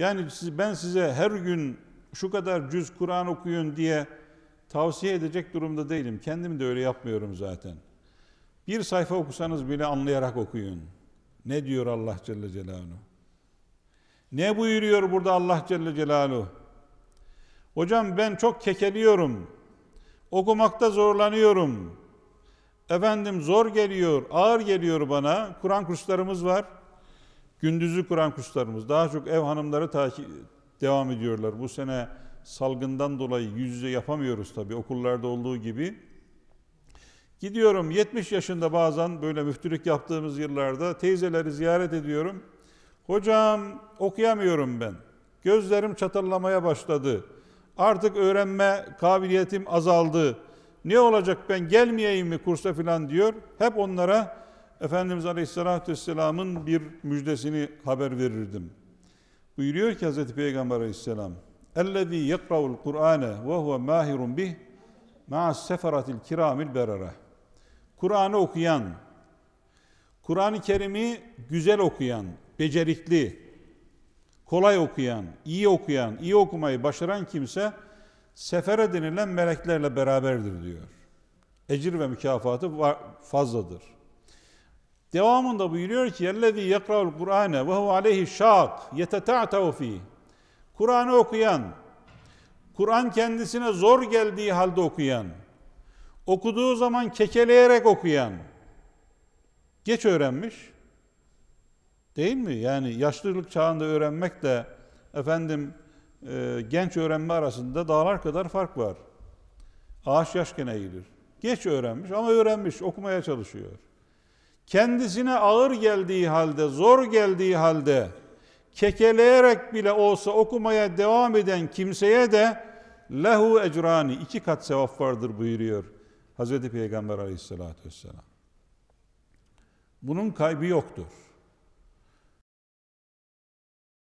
Yani ben size her gün şu kadar cüz Kur'an okuyun diye tavsiye edecek durumda değilim. Kendim de öyle yapmıyorum zaten. Bir sayfa okusanız bile anlayarak okuyun. Ne diyor Allah Celle Celaluhu? Ne buyuruyor burada Allah Celle Celaluhu? Hocam ben çok kekeliyorum. Okumakta zorlanıyorum. Efendim zor geliyor, ağır geliyor bana. Kur'an kurslarımız var. Gündüzü Kur'an kurslarımız, daha çok ev hanımları takip devam ediyorlar. Bu sene salgından dolayı yüz yüze yapamıyoruz tabii okullarda olduğu gibi. Gidiyorum 70 yaşında bazen böyle müftülük yaptığımız yıllarda teyzeleri ziyaret ediyorum. Hocam okuyamıyorum ben. Gözlerim çatallamaya başladı. Artık öğrenme kabiliyetim azaldı. Ne olacak ben gelmeyeyim mi kursa filan diyor. Hep onlara Efendimiz Aleyhisselatü Vesselam'ın bir müjdesini haber verirdim. Buyuruyor ki Hazreti Peygamber Aleyhisselam اَلَّذ۪ي يَقْرَوُ الْقُرْآنَ وَهُوَ مَاهِرٌ بِهِ مَعَ السَّفَرَةِ الْكِرَامِ الْبَرَرَةِ Kur'an'ı okuyan, Kur'an-ı Kerim'i güzel okuyan, becerikli, kolay okuyan, iyi okuyan, iyi okumayı başaran kimse sefere denilen meleklerle beraberdir diyor. Ecir ve mükafatı fazladır. Devamında buyuruyor ki "Yellezî yekra'ul Kur'ane ve huve aleyhi şak yeteta'tev fi." Kur'an'ı okuyan, Kur'an kendisine zor geldiği halde okuyan, okuduğu zaman kekeleyerek okuyan geç öğrenmiş. Değil mi? Yani yaşlılık çağında öğrenmek de efendim e, genç öğrenme arasında dağlar kadar fark var. Ağaç yaşken eğilir. Geç öğrenmiş ama öğrenmiş, okumaya çalışıyor kendisine ağır geldiği halde, zor geldiği halde kekeleyerek bile olsa okumaya devam eden kimseye de lehu ecrani iki kat sevap vardır buyuruyor Hazreti Peygamber aleyhissalatü vesselam. Bunun kaybı yoktur.